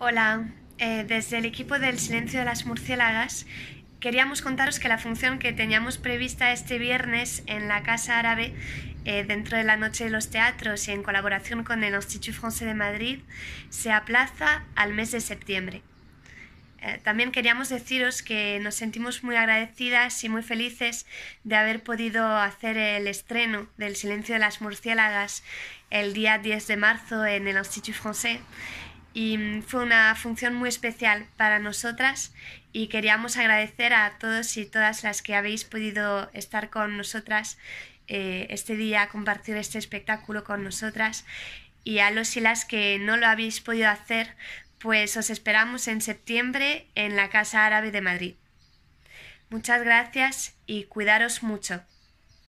Hola, eh, desde el equipo del Silencio de las Murciélagas queríamos contaros que la función que teníamos prevista este viernes en la Casa Árabe, eh, dentro de la Noche de los Teatros y en colaboración con el Institut Français de Madrid, se aplaza al mes de septiembre. Eh, también queríamos deciros que nos sentimos muy agradecidas y muy felices de haber podido hacer el estreno del Silencio de las Murciélagas el día 10 de marzo en el Institut Français y mm, fue una función muy especial para nosotras y queríamos agradecer a todos y todas las que habéis podido estar con nosotras eh, este día, compartir este espectáculo con nosotras y a los y las que no lo habéis podido hacer, pues os esperamos en septiembre en la Casa Árabe de Madrid. Muchas gracias y cuidaros mucho.